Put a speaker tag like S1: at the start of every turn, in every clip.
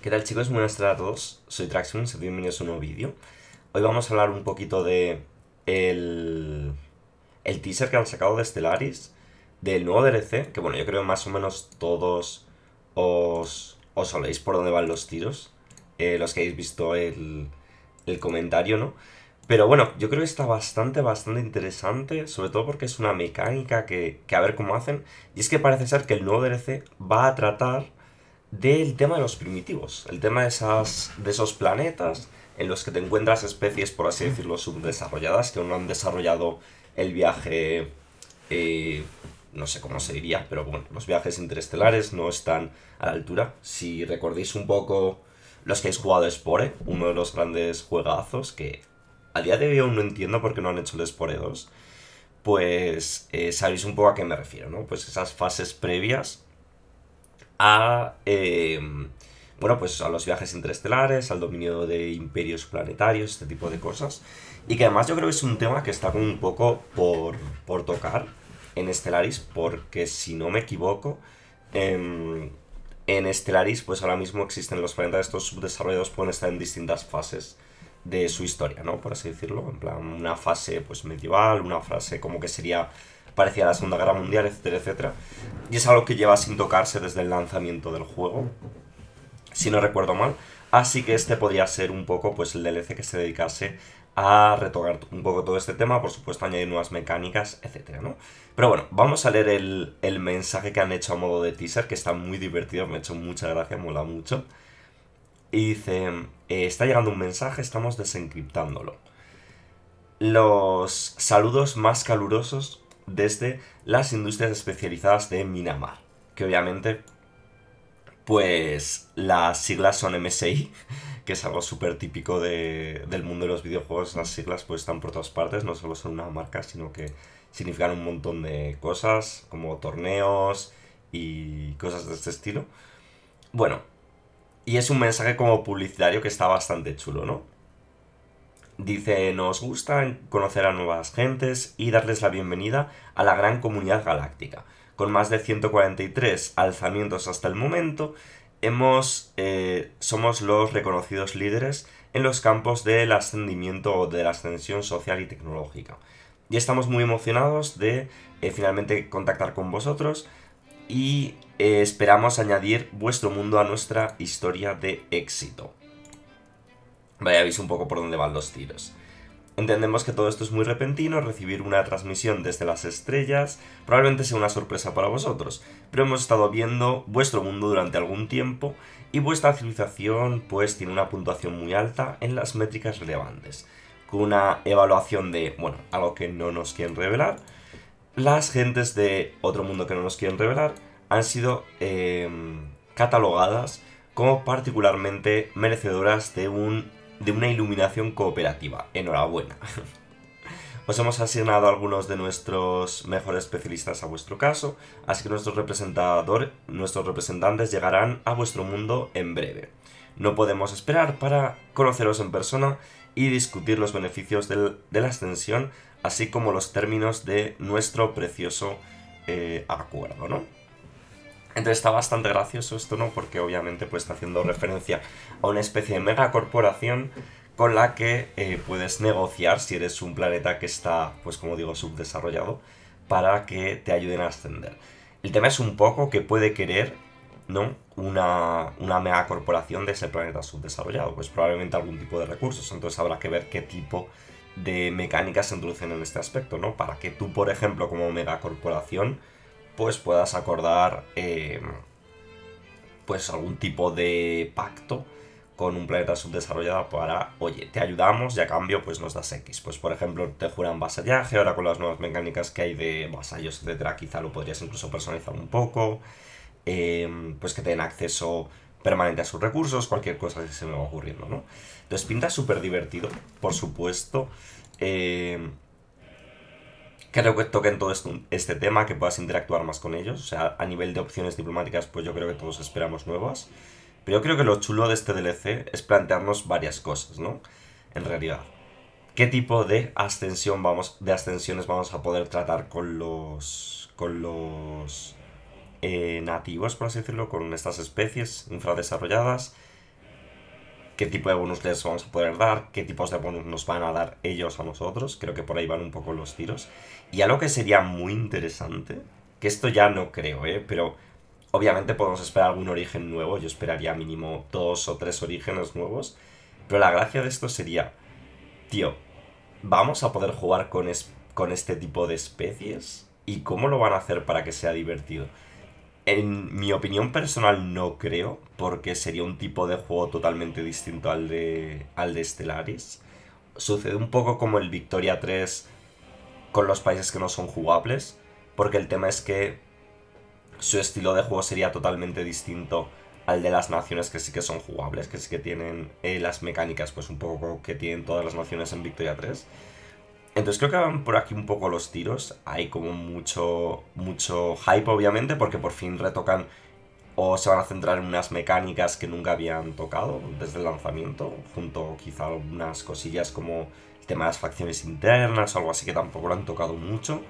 S1: ¿Qué tal chicos? Buenas tardes a todos, soy Traxion, bienvenidos a un nuevo vídeo. Hoy vamos a hablar un poquito de el, el teaser que han sacado de Stellaris, del nuevo DRC, que bueno, yo creo más o menos todos os, os soléis por dónde van los tiros, eh, los que habéis visto el, el comentario, ¿no? Pero bueno, yo creo que está bastante, bastante interesante, sobre todo porque es una mecánica que, que a ver cómo hacen, y es que parece ser que el nuevo DRC va a tratar del tema de los primitivos, el tema de, esas, de esos planetas en los que te encuentras especies, por así decirlo, subdesarrolladas, que aún no han desarrollado el viaje, eh, no sé cómo se diría, pero bueno, los viajes interestelares no están a la altura. Si recordéis un poco los que habéis jugado Spore, uno de los grandes juegazos que a día de hoy aún no entiendo por qué no han hecho el Spore 2, pues eh, sabéis un poco a qué me refiero, ¿no? Pues esas fases previas a, em, bueno, pues a los viajes interestelares, al dominio de imperios planetarios, este tipo de cosas. Y que además yo creo que es un tema que está un poco por, tocar en Estelaris, porque si no me equivoco, em, en Estelaris pues ahora mismo existen los planetas estos subdesarrollados, pueden estar en distintas fases de su historia, ¿no? Por así decirlo, en plan una fase pues medieval, una fase como que sería parecía la Segunda Guerra Mundial, etcétera, etcétera. Y es algo que lleva sin tocarse desde el lanzamiento del juego, si no recuerdo mal. Así que este podría ser un poco pues el DLC que se dedicase a retocar un poco todo este tema, por supuesto añadir nuevas mecánicas, etcétera, ¿no? Pero bueno, vamos a leer el, mensaje que han hecho a modo de teaser, que está muy divertido, me ha hecho mucha gracia, mola mucho. Y dice, eh, está llegando un mensaje, estamos desencriptándolo. Los saludos más calurosos desde las industrias especializadas de Minamar, que obviamente pues las siglas son MSI, que es algo súper típico del mundo de los videojuegos, las siglas pues están por todas partes, no solo son una marca, sino que significan un montón de cosas, como torneos y cosas de este estilo. Bueno, y es un mensaje como publicitario que está bastante chulo, ¿no? Dice, nos gusta conocer a nuevas gentes y darles la bienvenida a la gran comunidad galáctica. Con más de 143 alzamientos hasta el momento, hemos, eh, somos los reconocidos líderes en los campos del ascendimiento o de la ascensión social y tecnológica. Y estamos muy emocionados de eh, finalmente contactar con vosotros y eh, esperamos añadir vuestro mundo a nuestra historia de éxito. Vayáis un poco por dónde van los tiros. Entendemos que todo esto es muy repentino, recibir una transmisión desde las estrellas probablemente sea una sorpresa para vosotros, pero hemos estado viendo vuestro mundo durante algún tiempo y vuestra civilización pues tiene una puntuación muy alta en las métricas relevantes, con una evaluación de, bueno, algo que no nos quieren revelar. Las gentes de otro mundo que no nos quieren revelar han sido em, catalogadas como particularmente merecedoras de un de una iluminación cooperativa. Enhorabuena. Os hemos asignado algunos de nuestros mejores especialistas a vuestro caso, así que nuestros, nuestros representantes llegarán a vuestro mundo en breve. No podemos esperar para conoceros en persona y discutir los beneficios de la ascensión así como los términos de nuestro precioso eh, acuerdo, ¿no? Entonces está bastante gracioso esto, ¿no? Porque obviamente pues está haciendo referencia a una especie de megacorporación con la que eh, puedes negociar si eres un planeta que está, pues como digo, subdesarrollado, para que te ayuden a ascender. El tema es un poco que puede querer, ¿no? Una, una megacorporación de ese planeta subdesarrollado, pues probablemente algún tipo de recursos, entonces habrá que ver qué tipo de mecánicas se introducen en este aspecto, ¿no? Para que tú, por ejemplo, como megacorporación, pues puedas acordar eh, pues algún tipo de pacto con un planeta subdesarrollado para, oye, te ayudamos y a cambio pues nos das X. Pues por ejemplo te juran vasallaje, ahora con las nuevas mecánicas que hay de vasallos, etc., quizá lo podrías incluso personalizar un poco, em, pues que te den acceso permanente a sus recursos, cualquier cosa que se me va ocurriendo, ¿no? Entonces pinta súper divertido, por supuesto. Em, creo que toquen todo este, tema, que puedas interactuar más con ellos. O sea, a nivel de opciones diplomáticas, pues yo creo que todos esperamos nuevas. Pero yo creo que lo chulo de este DLC es plantearnos varias cosas, ¿no? En realidad. ¿Qué tipo de ascensión vamos. de ascensiones vamos a poder tratar con los. con los. Eh, nativos, por así decirlo, con estas especies infradesarrolladas qué tipo de bonus les vamos a poder dar, qué tipos de bonus nos van a dar ellos a nosotros, creo que por ahí van un poco los tiros. Y algo que sería muy interesante, que esto ya no creo, ¿eh? pero obviamente podemos esperar algún origen nuevo, yo esperaría mínimo dos o tres orígenes nuevos, pero la gracia de esto sería, tío, ¿vamos a poder jugar con, con este tipo de especies? ¿Y cómo lo van a hacer para que sea divertido? En mi opinión personal no creo, porque sería un tipo de juego totalmente distinto al de, al de Stellaris. Sucede un poco como el Victoria 3 con los países que no son jugables, porque el tema es que su estilo de juego sería totalmente distinto al de las naciones que sí que son jugables, que sí que tienen eh, las mecánicas, pues un poco que tienen todas las naciones en Victoria 3. Entonces creo que van por aquí un poco los tiros. Hay como mucho, mucho hype, obviamente, porque por fin retocan o se van a centrar en unas mecánicas que nunca habían tocado desde el lanzamiento, junto quizá a algunas cosillas como el tema de las facciones internas o algo así que tampoco lo han tocado mucho.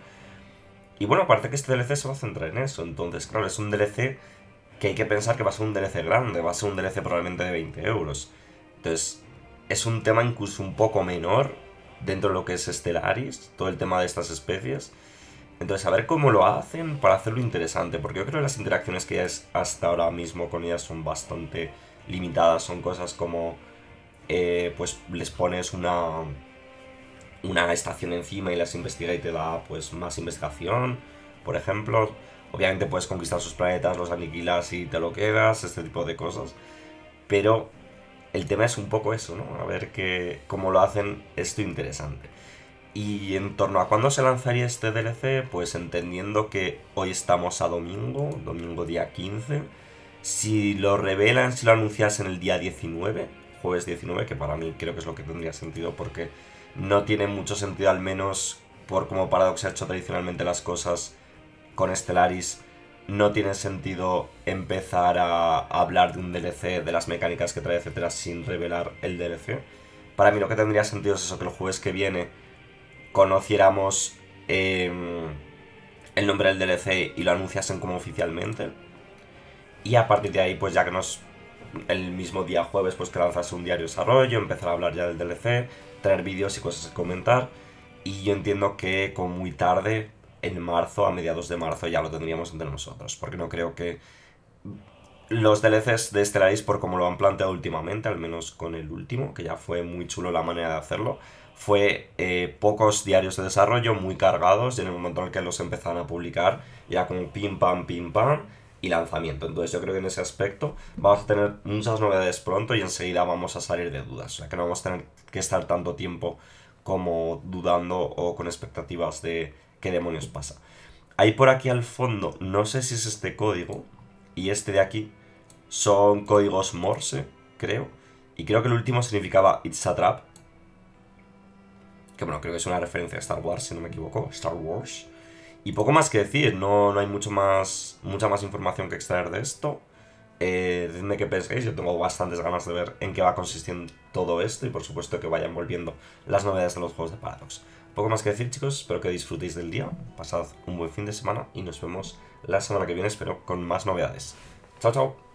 S1: Y bueno, aparte que este DLC se va a centrar en eso, entonces claro, es un DLC que hay que pensar que va a ser un DLC grande, va a ser un DLC probablemente de 20 euros. Entonces, es un tema incluso un poco menor dentro de lo que es Stellaris, todo el tema de estas especies. Entonces, a ver cómo lo hacen para hacerlo interesante, porque yo creo que las interacciones que ya es hasta ahora mismo con ellas son bastante limitadas, son cosas como, eh, pues les pones una, una estación encima y las investiga y te da pues más investigación, por ejemplo. Obviamente puedes conquistar sus planetas, los aniquilas y te lo quedas, este tipo de cosas. Pero el tema es un poco eso, ¿no? A ver que, cómo lo hacen esto interesante. Y en torno a cuándo se lanzaría este DLC, pues entendiendo que hoy estamos a domingo, domingo día 15, si lo revelan, si lo en el día 19, jueves 19, que para mí creo que es lo que tendría sentido porque no tiene mucho sentido al menos por como Paradox ha hecho tradicionalmente las cosas con Stellaris no tiene sentido empezar a hablar de un DLC, de las mecánicas que trae, etcétera, sin revelar el DLC. Para mí lo que tendría sentido es eso, que el jueves que viene conociéramos em, el nombre del DLC y lo anunciasen como oficialmente. Y a partir de ahí, pues ya que nos... El mismo día jueves, pues que lanzase un diario de desarrollo, empezar a hablar ya del DLC, traer vídeos y cosas que comentar. Y yo entiendo que con muy tarde en marzo, a mediados de marzo, ya lo tendríamos entre nosotros, porque no creo que los DLCs de Stellaris, por como lo han planteado últimamente, al menos con el último, que ya fue muy chulo la manera de hacerlo, fue eh, pocos diarios de desarrollo muy cargados y en el momento en el que los empezaron a publicar, ya como pim pam, pim pam y lanzamiento. Entonces yo creo que en ese aspecto vamos a tener muchas novedades pronto y enseguida vamos a salir de dudas. O sea que no vamos a tener que estar tanto tiempo como dudando o con expectativas de qué demonios pasa. Hay por aquí al fondo, no sé si es este código y este de aquí, son códigos Morse, creo. Y creo que el último significaba It's a Trap. Que bueno, creo que es una referencia a Star Wars, si no me equivoco. Star Wars. Y poco más que decir, no, no hay mucho más, mucha más información que extraer de esto. Eh, que qué yo tengo bastantes ganas de ver en qué va consistiendo todo esto y por supuesto que vayan volviendo las novedades de los juegos de Paradox. Poco más que decir, chicos. Espero que disfrutéis del día. Pasad un buen fin de semana y nos vemos la semana que viene, espero, con más novedades. Chao, chao.